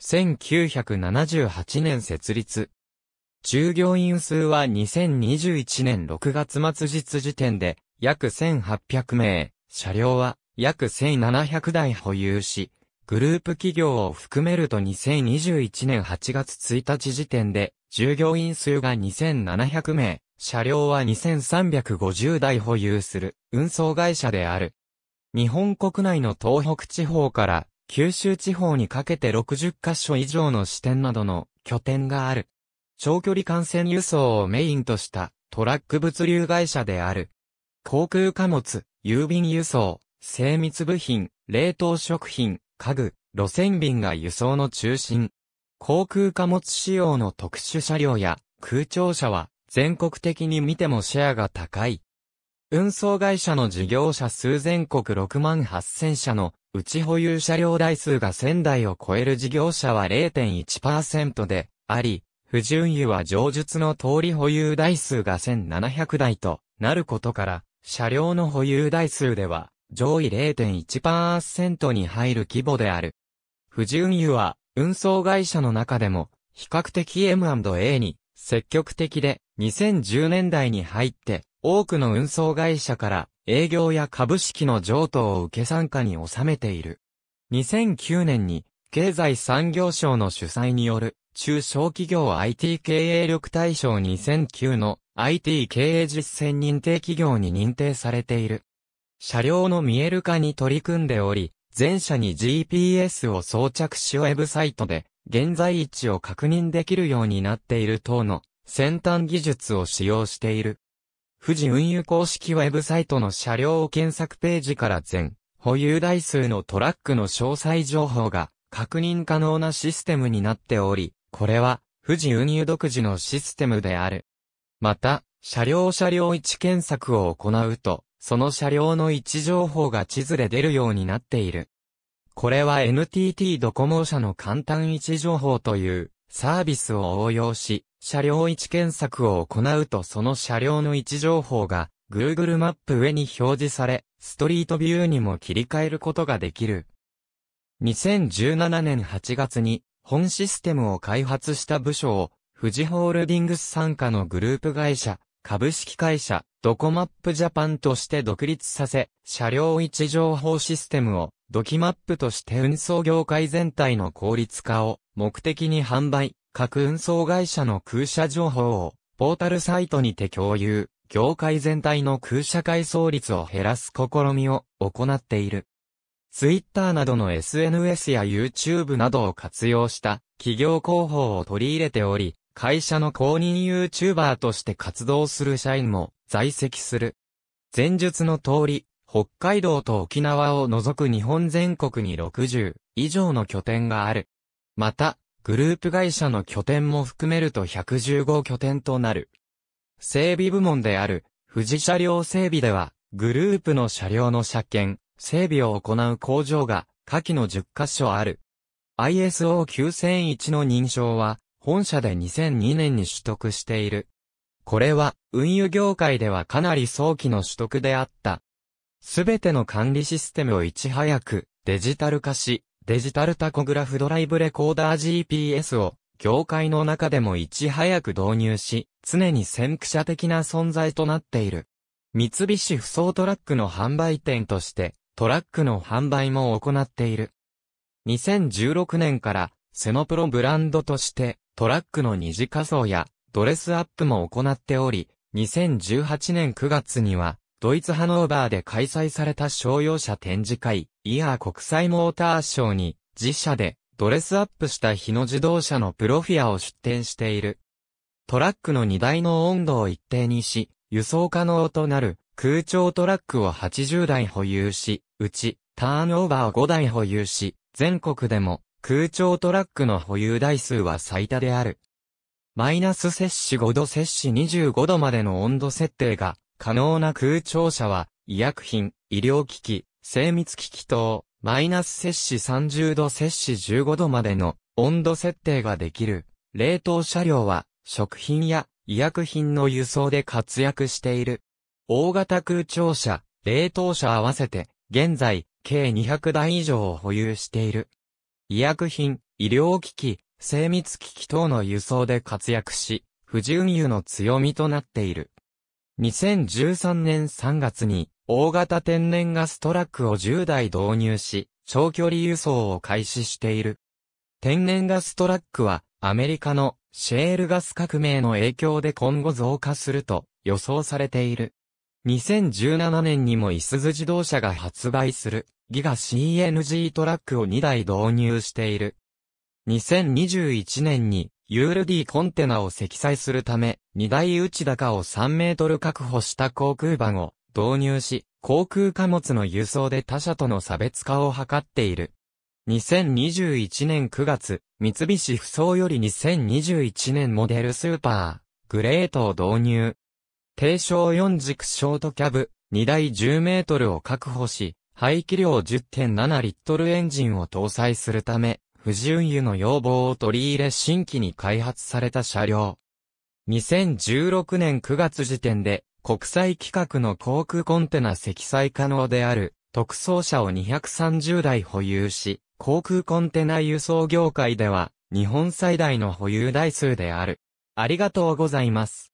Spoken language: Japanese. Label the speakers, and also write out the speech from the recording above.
Speaker 1: 1978年設立。従業員数は2021年6月末日時点で約1800名、車両は約1700台保有し、グループ企業を含めると2021年8月1日時点で従業員数が2700名、車両は2350台保有する運送会社である。日本国内の東北地方から九州地方にかけて60カ所以上の支店などの拠点がある。長距離艦船輸送をメインとしたトラック物流会社である。航空貨物、郵便輸送、精密部品、冷凍食品、家具、路線便が輸送の中心。航空貨物仕様の特殊車両や空調車は全国的に見てもシェアが高い。運送会社の事業者数全国6万8000社のうち保有車両台数が1000台を超える事業者は0.1%であり、不純油は上述の通り保有台数が1700台となることから、車両の保有台数では上位0.1%に入る規模である。不純油は運送会社の中でも比較的 M&A に積極的で2010年代に入って多くの運送会社から営業や株式の譲渡を受け参加に収めている。2009年に、経済産業省の主催による、中小企業 IT 経営力対象2009の IT 経営実践認定企業に認定されている。車両の見える化に取り組んでおり、全車に GPS を装着しウェブサイトで、現在位置を確認できるようになっている等の先端技術を使用している。富士運輸公式ウェブサイトの車両検索ページから全、保有台数のトラックの詳細情報が確認可能なシステムになっており、これは富士運輸独自のシステムである。また、車両車両位置検索を行うと、その車両の位置情報が地図で出るようになっている。これは NTT ドコモ社の簡単位置情報というサービスを応用し、車両位置検索を行うとその車両の位置情報が Google マップ上に表示され、ストリートビューにも切り替えることができる。2017年8月に本システムを開発した部署を富士ホールディングス参加のグループ会社、株式会社、ドコマップジャパンとして独立させ、車両位置情報システムをドキマップとして運送業界全体の効率化を目的に販売、各運送会社の空車情報をポータルサイトにて共有、業界全体の空車回送率を減らす試みを行っている。ツイッターなどの SNS や YouTube などを活用した企業広報を取り入れており、会社の公認 YouTuber として活動する社員も在籍する。前述の通り、北海道と沖縄を除く日本全国に60以上の拠点がある。また、グループ会社の拠点も含めると115拠点となる。整備部門である、富士車両整備では、グループの車両の車検、整備を行う工場が、下記の10カ所ある。ISO9001 の認証は、本社で2002年に取得している。これは、運輸業界ではかなり早期の取得であった。すべての管理システムをいち早くデジタル化し、デジタルタコグラフドライブレコーダー GPS を、業界の中でもいち早く導入し、常に先駆者的な存在となっている。三菱不走トラックの販売店として、トラックの販売も行っている。2016年から、セノプロブランドとして、トラックの二次仮装や、ドレスアップも行っており、2018年9月には、ドイツハノーバーで開催された商用車展示会、イヤー国際モーターショーに、自社でドレスアップした日野自動車のプロフィアを出展している。トラックの荷台の温度を一定にし、輸送可能となる空調トラックを80台保有し、うちターンオーバーを5台保有し、全国でも空調トラックの保有台数は最多である。マイナス摂氏5度摂氏25度までの温度設定が可能な空調車は、医薬品、医療機器、精密機器等、マイナス摂氏30度摂氏15度までの温度設定ができる。冷凍車両は、食品や医薬品の輸送で活躍している。大型空調車、冷凍車合わせて、現在、計200台以上を保有している。医薬品、医療機器、精密機器等の輸送で活躍し、不純油の強みとなっている。2013年3月に大型天然ガストラックを10台導入し、長距離輸送を開始している。天然ガストラックはアメリカのシェールガス革命の影響で今後増加すると予想されている。2017年にもイスズ自動車が発売するギガ CNG トラックを2台導入している。2021年に ULD コンテナを積載するため、荷台内高を3メートル確保した航空バを導入し、航空貨物の輸送で他社との差別化を図っている。2021年9月、三菱不走より2021年モデルスーパー、グレートを導入。低床4軸ショートキャブ、荷台10メートルを確保し、排気量10.7リットルエンジンを搭載するため、不自運輸の要望を取り入れ新規に開発された車両。2016年9月時点で国際規格の航空コンテナ積載可能である特装車を230台保有し、航空コンテナ輸送業界では日本最大の保有台数である。ありがとうございます。